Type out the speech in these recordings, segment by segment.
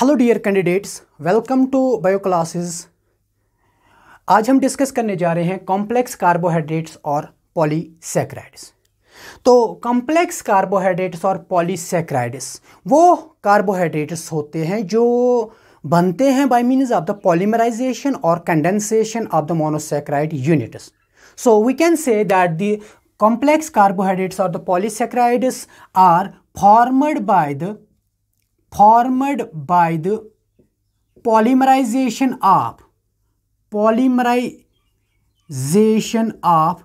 Hello dear candidates welcome to bio classes आज हम discuss करने जा रहे हैं कॉम्प्लेक्स कार्बोहाइड्रेट्स और पॉलीसेक्राइड्स तो कॉम्प्लेक्स कार्बोहाइड्रेट्स और पॉलीसेक्राइड्स वो कार्बोहाइड्रेट्स होते हैं जो बनते हैं by means of the polymerisation और condensation of the monosaccharide units so we can say that the complex carbohydrates और the polysaccharides are formed by the formed by the polymerization of polymerization of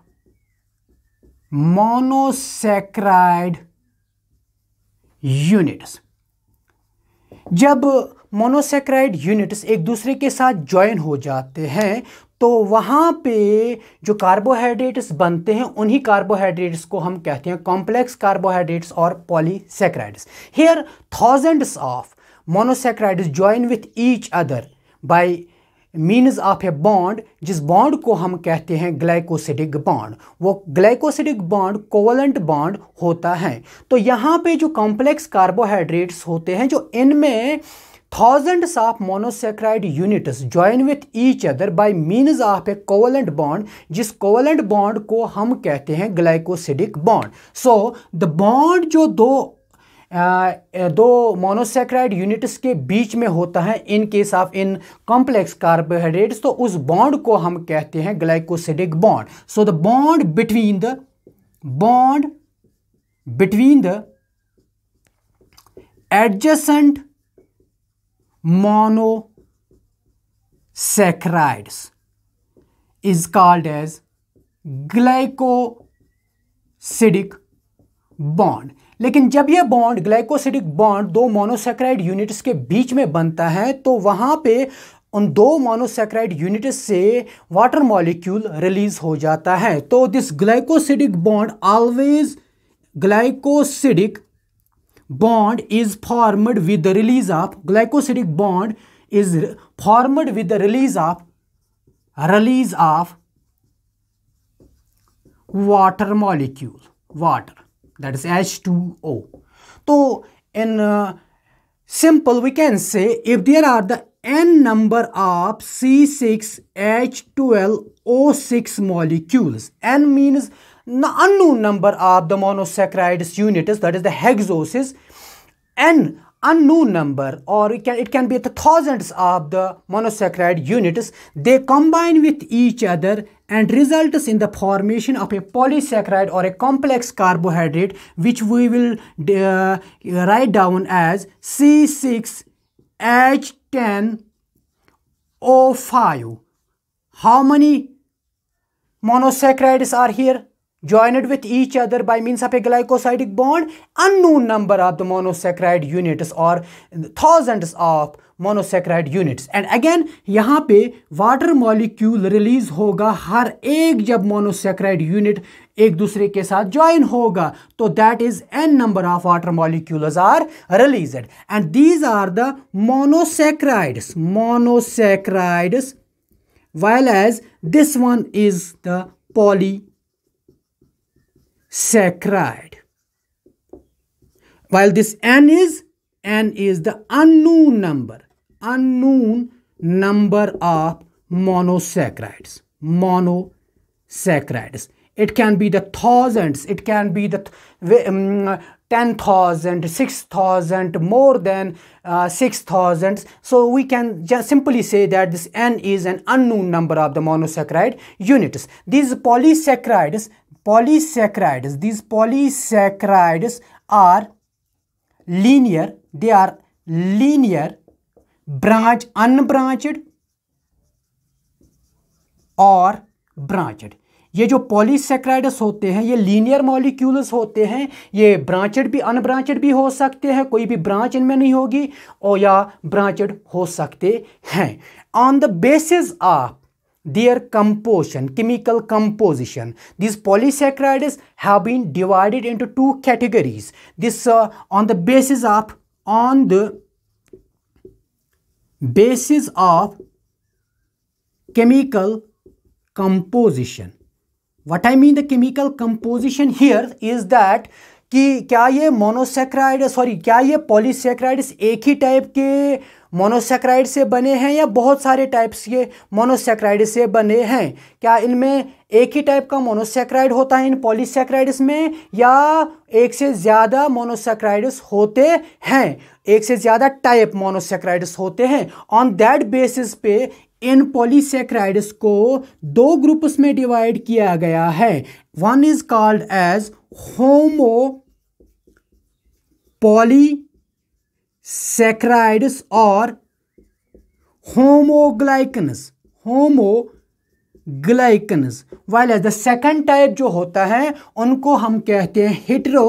monosaccharide units जब monosaccharide units एक दूसरे के साथ join हो जाते हैं तो वहाँ पे जो कार्बोहाइड्रेट्स बनते हैं उन्हीं कार्बोहाइड्रेट्स को हम कहते हैं कॉम्प्लेक्स कार्बोहाइड्रेट्स और polysaccharides here thousands of monosaccharides join with each other by means of a bond जिस बॉन्ड को हम कहते हैं ग्लाइकोसिडिक बॉन्ड वो ग्लाइकोसिडिक बॉन्ड कोवलेंट बॉन्ड होता है तो यहाँ पे जो कॉम्प्लेक्स कार्बोहाइड्रेट्स होते हैं जो इनमें thousands of monosaccharide units join with each other by means of a covalent bond जिस covalent bond को हम कहते हैं glycosidic bond so the bond जो दो आ, दो मोनोसेक्राइड यूनिट्स के बीच में होता है in case of in complex carbohydrates तो उस बॉन्ड को हम कहते हैं glycosidic bond so the bond between the bond between the adjacent monosaccharides is called as glycosidic bond लेकिन जब यह बॉन्ड ग्लाइकोसिडिक बॉन्ड दो मोनोसेक्राइड यूनिट्स के बीच में बनता है तो वहां पे उन दो मोनोसेक्राइड यूनिट्स से वाटर मॉलिक्यूल रिलीज हो जाता है तो this glycosidic bond always glycosidic bond is formed with the release of glycosidic bond is formed with the release of release of water molecule water that is H2O. So in uh, simple we can say if there are the n number of C6H12O6 molecules n means the unknown number of the monosaccharides units, that is the hexoses n unknown number or it can, it can be the thousands of the monosaccharide units they combine with each other and results in the formation of a polysaccharide or a complex carbohydrate which we will uh, write down as C6H10O5 how many monosaccharides are here joined joined each other by by of a a bond an unknown number of the monosaccharide units or thousands of monosaccharide units and again यहाँ पे water molecule release होगा हर एक जब monosaccharide unit एक दूसरे के साथ join होगा तो that is n number of water molecules are released and these are the monosaccharides monosaccharides well as this one is the poly sacred. While this n is, n is the unknown number, unknown number of monosaccharides, monosaccharides. It can be the thousands, it can be the um, 10,000, 6,000, more than uh, 6,000. So we can just simply say that this n is an unknown number of the monosaccharide units. These polysaccharides, polysaccharides these polysaccharides are linear they are linear branch unbranched और branched ये जो पॉलीसेक्राइडस होते हैं ये linear molecules होते हैं ये branched भी अनब्रांचड भी हो सकते हैं कोई भी ब्रांच इनमें नहीं होगी और या ब्रांचड हो सकते हैं on the basis of their composition, chemical composition. These polysaccharides have been divided into two categories. This uh, on the basis of, on the basis of chemical composition. What I mean the chemical composition here is that कि क्या ये monosaccharide sorry क्या ये polysaccharides एक ही type के monosaccharide से बने हैं या बहुत सारे टाइप्स के मोनोसेक्राइड से बने हैं क्या इनमें एक ही टाइप का मोनोसेक्राइड होता है इन पॉलीसेक्राइड्स में या एक से ज़्यादा मोनोसेक्राइड्स होते हैं एक से ज़्यादा टाइप मोनोसेक्राइड्स होते हैं ऑन दैट बेसिस पे इन पॉलीसेक्राइड्स को दो ग्रुप्स में डिवाइड किया गया है one is called as poly saccharides और homoglycans while the second type जो होता है उनको हम कहते हैं हिटरो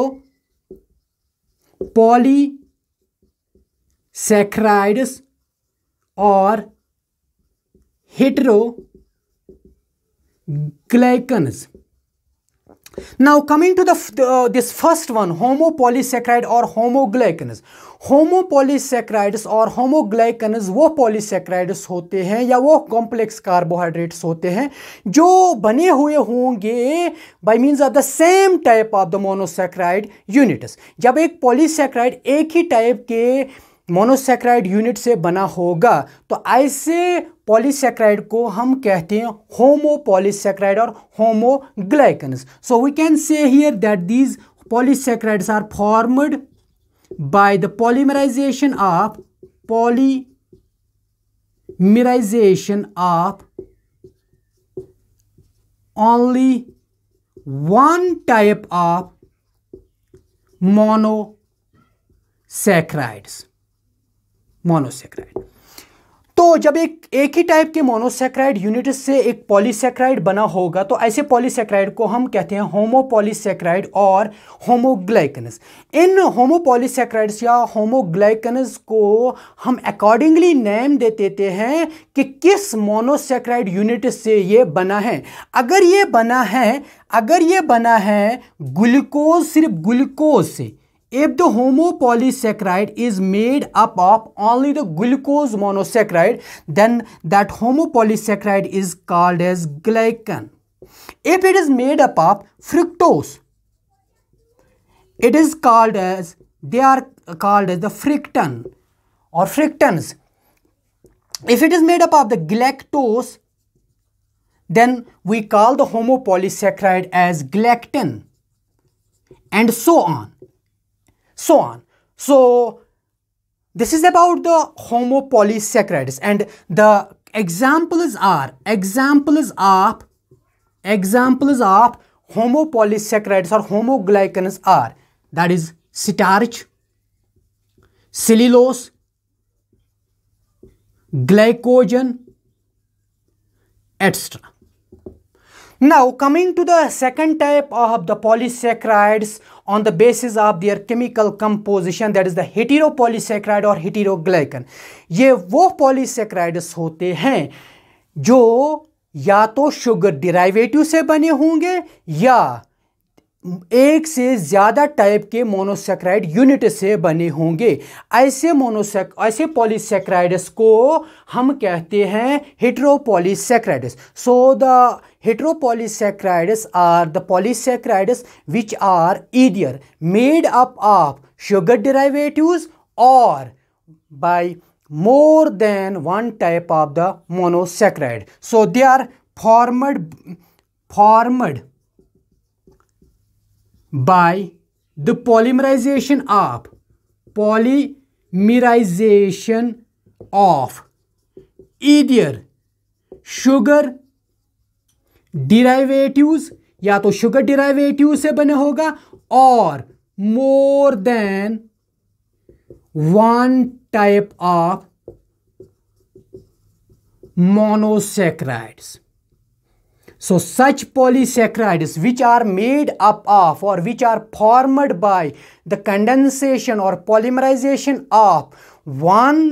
पॉली सेक्राइड्स और heteroglycans Now coming to the uh, this first one, homopolysaccharide or homoglycans. Homopolysaccharides और होमोग्लाइकनस वो पॉलीसेक्राइड्स होते हैं या वो कॉम्प्लेक्स कार्बोहाइड्रेट्स होते हैं जो बने हुए होंगे by means of the same type of the monosaccharide units जब एक पॉलीसेक्राइड एक ही टाइप के मोनोसेक्राइड यूनिट से बना होगा तो ऐसे पॉलीसेक्राइड को हम कहते हैं होमो पॉलीसेक्राइड और homoglycans so we can say here that these polysaccharides are formed the polymerisation of polymerisation of only one type of monosaccharides monosaccharide तो जब एक एक ही टाइप के मोनोसेक्राइड यूनिट से एक पॉलीसेक्राइड बना होगा तो ऐसे पॉलीसेक्राइड को हम कहते हैं होमोपॉलीसेक्राइड और होमोग्लाइकनस इन होमोपॉलीसेक्राइड्स या होमोग्लाइकनस को हम अकॉर्डिंगली नेम दे देते हैं कि किस मोनोसेक्राइड यूनिट से ये बना है अगर ये बना है अगर ये बना है ग्लूकोज सिर्फ ग्लूकोज से If the homopolysaccharide is made up of only the glucose monosaccharide, then that homopolysaccharide is called as glycan. If it is made up of fructose, it is called as, they are called as the fructan or fructans. If it is made up of the galactose, then we call the homopolysaccharide as galactin and so on so on. So this is about the homopolysaccharides and the examples are examples of examples of homopolysaccharides or homoglycans are that is starch, cellulose, glycogen, etc. Now coming to the second type of the polysaccharides on the basis of their chemical composition that is the heteropolysaccharide or heteroglycan ये वो polysaccharides होते हैं जो या तो sugar derivative से बने होंगे या एक से ज़्यादा टाइप के मोनोसेक्राइड यूनिट से बने होंगे ऐसे मोनोसेक ऐसे पॉलीसेक्राइड्स को हम कहते हैं heteropolysaccharides so the heteropolysaccharides are the polysaccharides which are either made up of sugar derivatives और by more than one type of the monosaccharide so they are formed formed by the polymerization of polymerization of either sugar derivatives या तो sugar derivative से बने होगा और more than one type of monosaccharides So such polysaccharides which are made up of or which are formed by the condensation or polymerization of one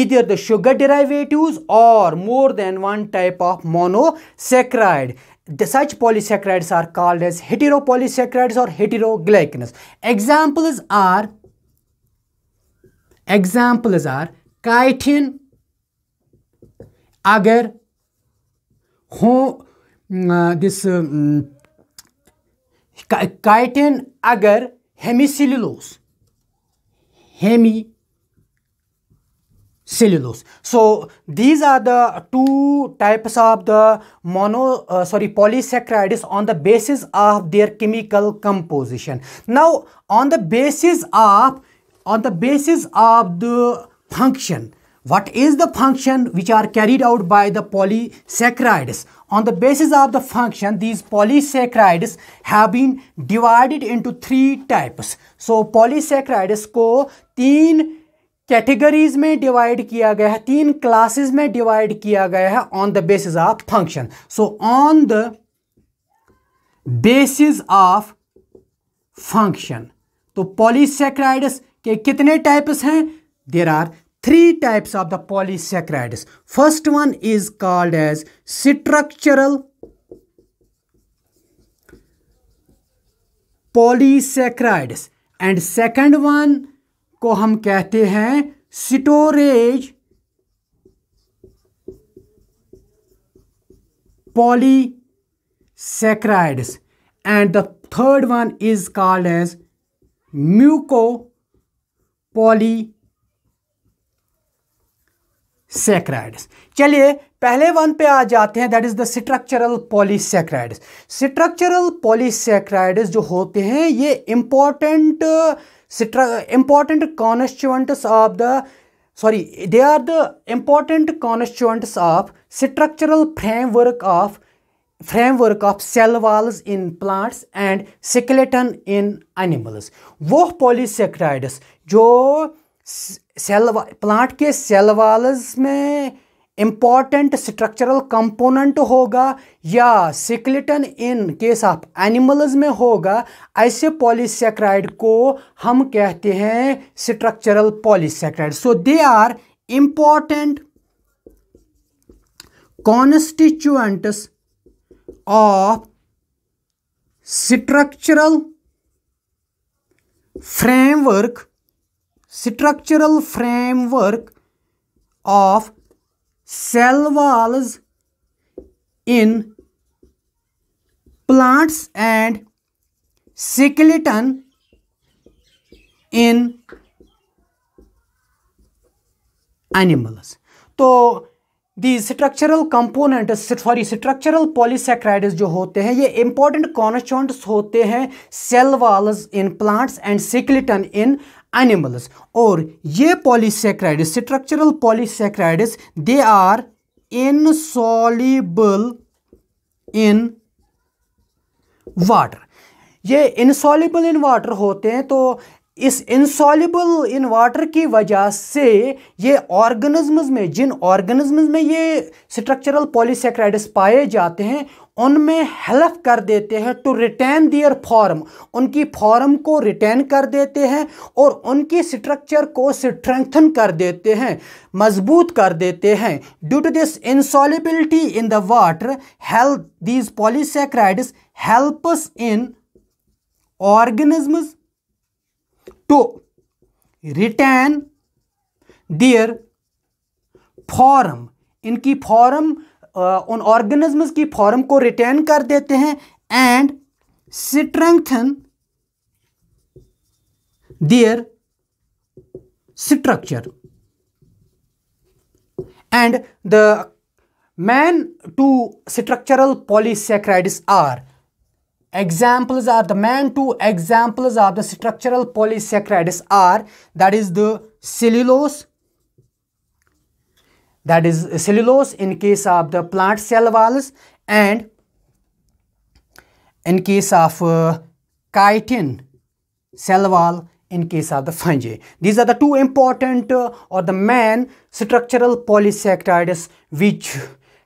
either the sugar derivatives or more than one type of monosaccharide. The, such polysaccharides are called as heteropolysaccharides or heteroglycans. Examples are examples are chitin, agar, hou. Uh, this um, chitin agar hemicellulose hemicellulose so these are the two types of the mono uh, sorry polysaccharides on the basis of their chemical composition now on the basis of on the basis of the function What is the function which are carried out by the polysaccharides? On the basis of the function, these polysaccharides have been divided into three types. So polysaccharides ko teen categories में divide किया गया है तीन classes में divide किया गया है on the basis of function so on the basis of function तो पॉलीसेक्राइड्स के कितने टाइप्स हैं there are three types of the polysaccharides. First one is called as structural polysaccharides and second one को हम कहते हैं storage polysaccharides and the third one is called as mucopolysaccharides saccharides चलिए पहले वन पे आ जाते हैं that is the structural polysaccharides structural polysaccharides जो होते हैं ये important important constituents of the sorry they are the important constituents of structural framework of framework of cell walls in plants and skeleton in animals वो polysaccharides जो cell plant के cell walls में important structural component होगा या skeleton in case of animals में होगा ऐसे polysaccharide को हम कहते हैं structural polysaccharide so they are important constituents of structural framework structural framework of cell walls in plants and skeleton in animals तो the structural component sorry structural polysaccharides जो होते हैं ये इंपॉर्टेंट कॉन्स्टेंट्स होते हैं cell walls in plants and skeleton in animals और ये polysaccharides structural polysaccharides they are insoluble in water ये इनसॉलीबल इन वाटर होते हैं तो इस इंसॉलिबल इन वाटर की वजह से ये ऑर्गेनिज्म्स में जिन ऑर्गेनिज्म्स में ये स्ट्रक्चरल पॉलीसेक्राइडस पाए जाते हैं उनमें हेल्प कर देते हैं टू रिटेन दियर फॉर्म उनकी फॉर्म को रिटेन कर देते हैं और उनकी स्ट्रक्चर को स्ट्रेंथन कर देते हैं मजबूत कर देते हैं due to this insolubility in the water help these polysaccharides helps in organisms to return their form इनकी फॉर्म उन ऑर्गेनिज्म की फॉर्म को रिटेन कर देते हैं and strengthen their structure and the main two structural polysaccharides are examples are the main two examples of the structural polysaccharides are that is the cellulose that is cellulose in case of the plant cell walls and in case of uh, chitin cell wall in case of the fungi. These are the two important uh, or the main structural polysaccharides which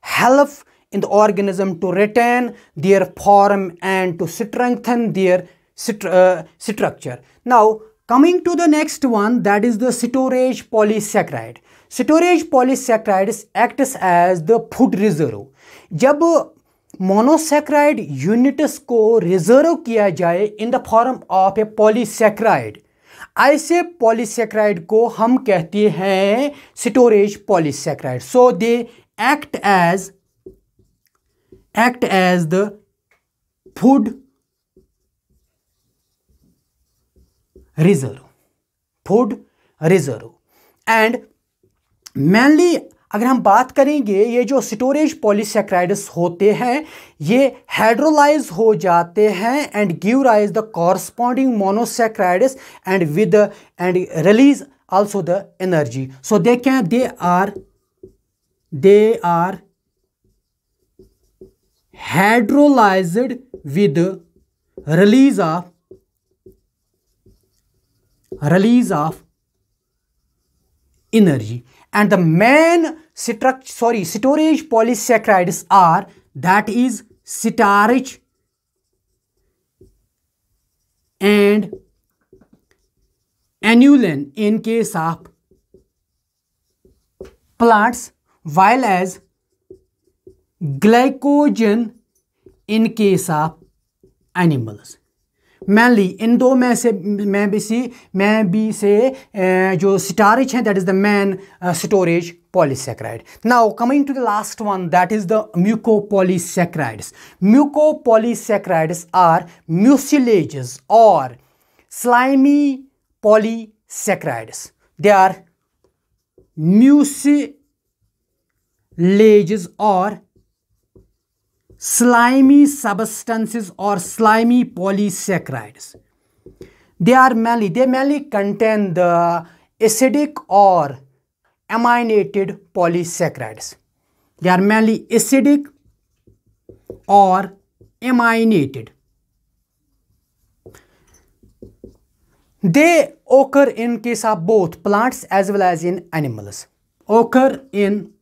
help in the organism to retain their form and to strengthen their stru uh, structure. Now, coming to the next one, that is the storage polysaccharide. Storage polysaccharides acts as the food reserve. जब monosaccharide units को reserve किया जाए in the form of a polysaccharide ऐसे polysaccharide को हम कहते हैं storage polysaccharide so they act as act as the food reserve food reserve and mainly अगर हम बात करेंगे ये जो स्टोरेज पॉलीसेक्राइड्स होते हैं ये हाइड्रोलाइज हो जाते हैं and give rise the corresponding monosaccharides and with and release also the energy so they can they are they are hydrolyzed with release of release of energy and the main structure sorry storage polysaccharides are that is starch and annulin in case of plants while as glycogen in case of animals mainly in दो में से मैं भी सी मैं भी से जो starch हैं that is the main storage polysaccharide now coming to the last one that is the mucopolysaccharides mucopolysaccharides are mucilage और slimy polysaccharides they are mucy और slimy substances or slimy polysaccharides. They are mainly, they mainly contain the acidic or aminated polysaccharides. They are mainly acidic or aminated. They occur in case of both plants as well as in animals. Occur in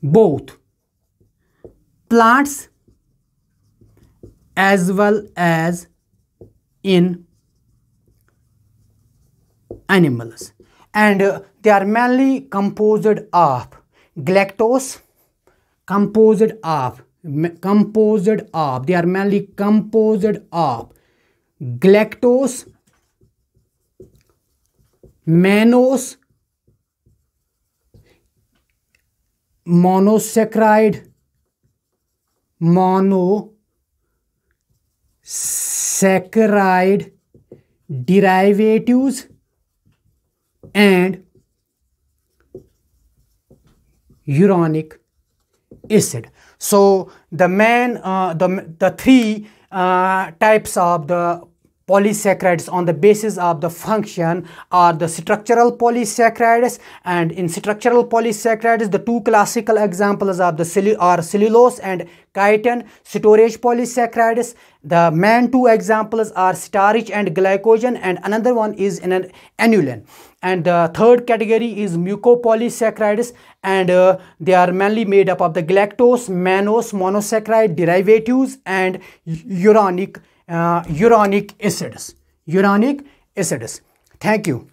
both plants as well as in animals and uh, they are mainly composed of galactose composed of composed of they are mainly composed of galactose mannose monosaccharide monosaccharide derivatives and uronic acid so the main uh, the the three uh, types of the polysaccharides on the basis of the function are the structural polysaccharides and in structural polysaccharides the two classical examples are the cellu are cellulose and chitin storage polysaccharides the main two examples are starch and glycogen and another one is in an annulin and the third category is mucopolysaccharides and uh, they are mainly made up of the galactose mannose monosaccharide derivatives and uronic uh, uronic acids uronic acids thank you